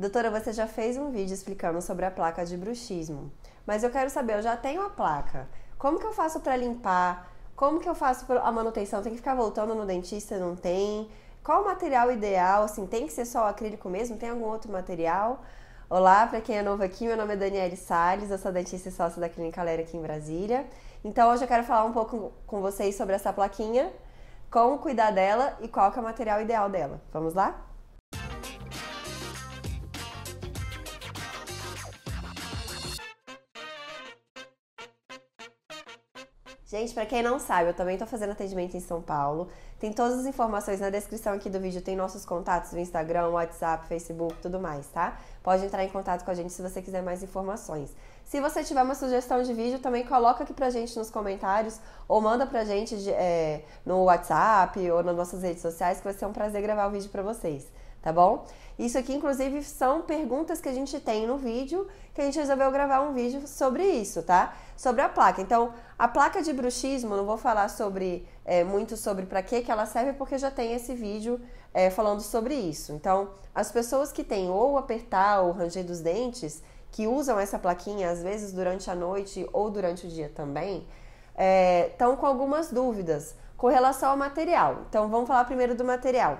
Doutora, você já fez um vídeo explicando sobre a placa de bruxismo, mas eu quero saber, eu já tenho a placa. Como que eu faço para limpar? Como que eu faço a manutenção? Tem que ficar voltando no dentista? Não tem? Qual o material ideal? Assim, tem que ser só o acrílico mesmo? Tem algum outro material? Olá, para quem é novo aqui, meu nome é Daniele Sales, eu sou dentista e sócia da Clínica Lera aqui em Brasília. Então hoje eu quero falar um pouco com vocês sobre essa plaquinha, como cuidar dela e qual que é o material ideal dela. Vamos lá? Gente, para quem não sabe, eu também tô fazendo atendimento em São Paulo. Tem todas as informações na descrição aqui do vídeo, tem nossos contatos no Instagram, WhatsApp, Facebook, tudo mais, tá? Pode entrar em contato com a gente se você quiser mais informações. Se você tiver uma sugestão de vídeo, também coloca aqui pra gente nos comentários ou manda pra gente é, no WhatsApp ou nas nossas redes sociais, que vai ser um prazer gravar o vídeo para vocês tá bom? Isso aqui, inclusive, são perguntas que a gente tem no vídeo, que a gente resolveu gravar um vídeo sobre isso, tá? Sobre a placa. Então, a placa de bruxismo, não vou falar sobre é, muito sobre para que que ela serve, porque já tem esse vídeo é, falando sobre isso. Então, as pessoas que têm ou apertar ou ranger dos dentes, que usam essa plaquinha às vezes durante a noite ou durante o dia também, estão é, com algumas dúvidas com relação ao material. Então, vamos falar primeiro do material.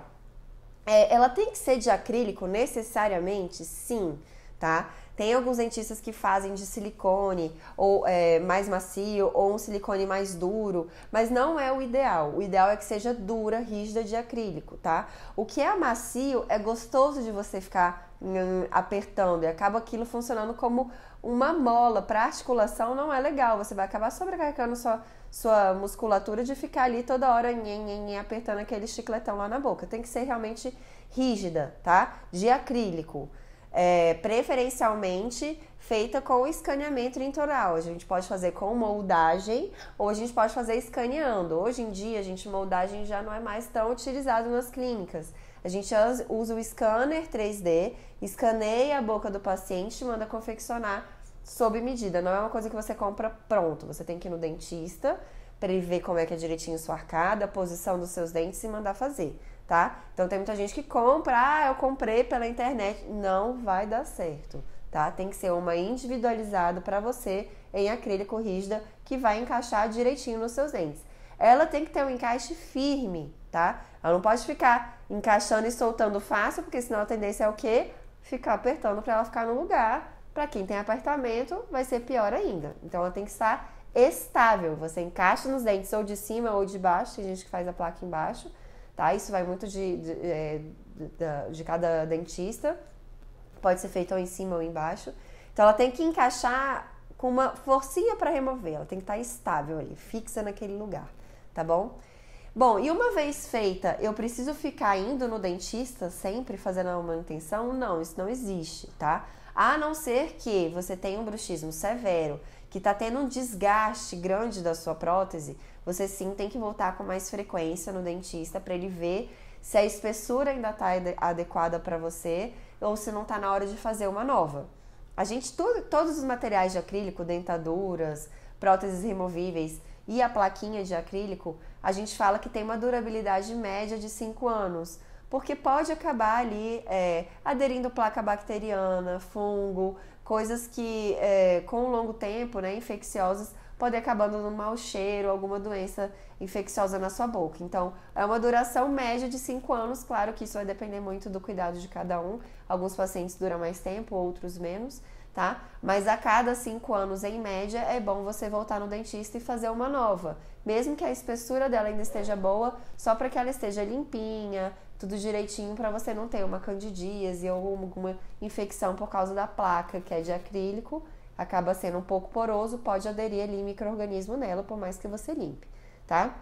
É, ela tem que ser de acrílico necessariamente? Sim, tá? Tem alguns dentistas que fazem de silicone ou é, mais macio ou um silicone mais duro, mas não é o ideal. O ideal é que seja dura, rígida de acrílico, tá? O que é macio é gostoso de você ficar Hum, apertando e acaba aquilo funcionando como uma mola para articulação não é legal você vai acabar sobrecarregando sua sua musculatura de ficar ali toda hora nhê, apertando aquele chicletão lá na boca tem que ser realmente rígida tá de acrílico é, preferencialmente feita com escaneamento intraoral. A gente pode fazer com moldagem ou a gente pode fazer escaneando. Hoje em dia, a gente moldagem já não é mais tão utilizado nas clínicas. A gente usa o scanner 3D, escaneia a boca do paciente e manda confeccionar sob medida. Não é uma coisa que você compra pronto. Você tem que ir no dentista para ele ver como é que é direitinho sua arcada, a posição dos seus dentes e mandar fazer, tá? Então tem muita gente que compra, ah, eu comprei pela internet. Não vai dar certo, tá? Tem que ser uma individualizada para você em acrílico rígida que vai encaixar direitinho nos seus dentes. Ela tem que ter um encaixe firme, tá? Ela não pode ficar encaixando e soltando fácil, porque senão a tendência é o quê? Ficar apertando para ela ficar no lugar. Para quem tem apartamento, vai ser pior ainda. Então ela tem que estar estável. Você encaixa nos dentes ou de cima ou de baixo, tem gente que faz a placa embaixo, tá? Isso vai muito de, de, é, de, de cada dentista. Pode ser feito ou em cima ou embaixo. Então ela tem que encaixar com uma forcinha para remover, ela tem que estar estável ali, fixa naquele lugar, tá bom? Bom, e uma vez feita, eu preciso ficar indo no dentista sempre fazendo a manutenção? Não, isso não existe, tá? A não ser que você tenha um bruxismo severo, que está tendo um desgaste grande da sua prótese, você sim tem que voltar com mais frequência no dentista para ele ver se a espessura ainda está adequada para você ou se não está na hora de fazer uma nova. A gente, tudo, todos os materiais de acrílico, dentaduras, próteses removíveis, e a plaquinha de acrílico, a gente fala que tem uma durabilidade média de 5 anos, porque pode acabar ali é, aderindo placa bacteriana, fungo, coisas que é, com o longo tempo, né, infecciosas, poder acabando num mau cheiro, alguma doença infecciosa na sua boca. Então, é uma duração média de 5 anos, claro que isso vai depender muito do cuidado de cada um. Alguns pacientes duram mais tempo, outros menos, tá? Mas a cada 5 anos, em média, é bom você voltar no dentista e fazer uma nova. Mesmo que a espessura dela ainda esteja boa, só para que ela esteja limpinha, tudo direitinho para você não ter uma candidíase ou alguma infecção por causa da placa que é de acrílico acaba sendo um pouco poroso, pode aderir ali microorganismo nela, por mais que você limpe, tá?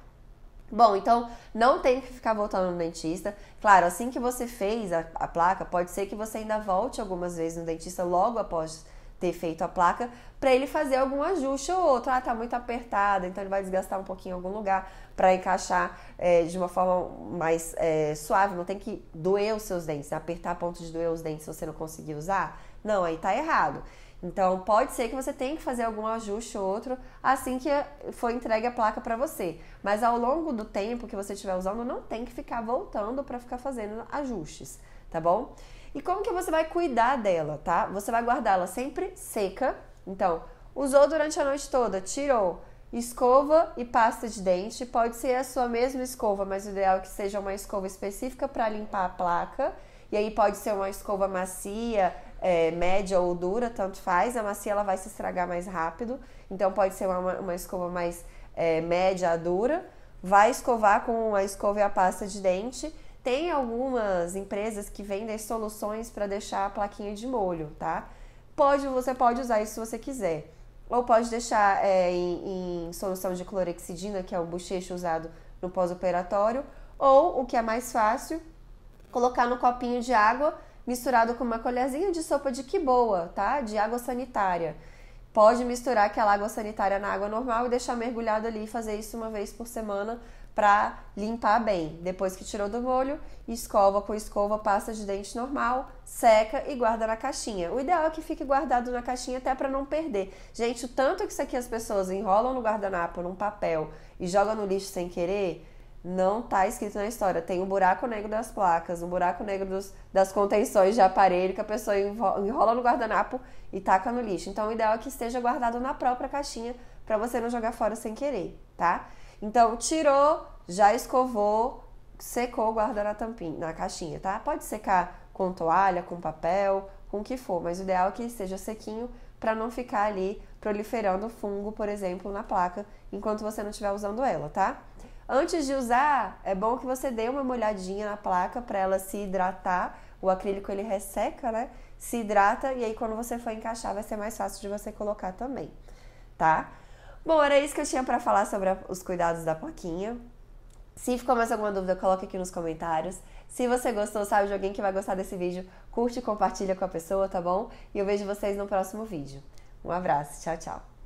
Bom, então não tem que ficar voltando no dentista. Claro, assim que você fez a, a placa, pode ser que você ainda volte algumas vezes no dentista logo após ter feito a placa, para ele fazer algum ajuste ou outro. Ah, tá muito apertado, então ele vai desgastar um pouquinho em algum lugar para encaixar é, de uma forma mais é, suave. Não tem que doer os seus dentes, né? apertar a ponto de doer os dentes se você não conseguir usar. Não, aí tá errado. Então, pode ser que você tenha que fazer algum ajuste ou outro assim que foi entregue a placa para você. Mas ao longo do tempo que você estiver usando, não tem que ficar voltando para ficar fazendo ajustes, tá bom? E como que você vai cuidar dela, tá? Você vai guardar ela sempre seca. Então, usou durante a noite toda, tirou, Escova e pasta de dente. Pode ser a sua mesma escova, mas o ideal é que seja uma escova específica para limpar a placa. E aí pode ser uma escova macia, é, média ou dura, tanto faz, a macia ela vai se estragar mais rápido. Então pode ser uma, uma escova mais é, média a dura. Vai escovar com a escova e a pasta de dente. Tem algumas empresas que vendem soluções para deixar a plaquinha de molho, tá? Pode, você pode usar isso se você quiser. Ou pode deixar é, em, em, solução de clorexidina, que é o bochecho usado no pós-operatório. Ou, o que é mais fácil, colocar no copinho de água misturado com uma colherzinha de sopa de quiboa, tá? De água sanitária. Pode misturar aquela água sanitária na água normal e deixar mergulhado ali e fazer isso uma vez por semana para limpar bem. Depois que tirou do molho, escova com escova, pasta de dente normal, seca e guarda na caixinha. O ideal é que fique guardado na caixinha até para não perder. Gente, o tanto que isso aqui as pessoas enrolam no guardanapo, num papel e jogam no lixo sem querer, não está escrito na história. Tem um buraco negro das placas, um buraco negro dos, das contenções de aparelho que a pessoa enrola no guardanapo e taca no lixo. Então, o ideal é que esteja guardado na própria caixinha para você não jogar fora sem querer, tá? Então, tirou, já escovou, secou, guarda na tampinha, na caixinha, tá? Pode secar com toalha, com papel, com o que for, mas o ideal é que esteja sequinho para não ficar ali proliferando fungo, por exemplo, na placa enquanto você não estiver usando ela, tá? Antes de usar, é bom que você dê uma molhadinha na placa para ela se hidratar. O acrílico ele resseca, né? Se hidrata e aí quando você for encaixar vai ser mais fácil de você colocar também, tá? Bom, era isso que eu tinha para falar sobre os cuidados da plaquinha. Se ficou mais alguma dúvida, coloque aqui nos comentários. Se você gostou, sabe de alguém que vai gostar desse vídeo, curte e compartilha com a pessoa, tá bom? E eu vejo vocês no próximo vídeo. Um abraço, tchau, tchau.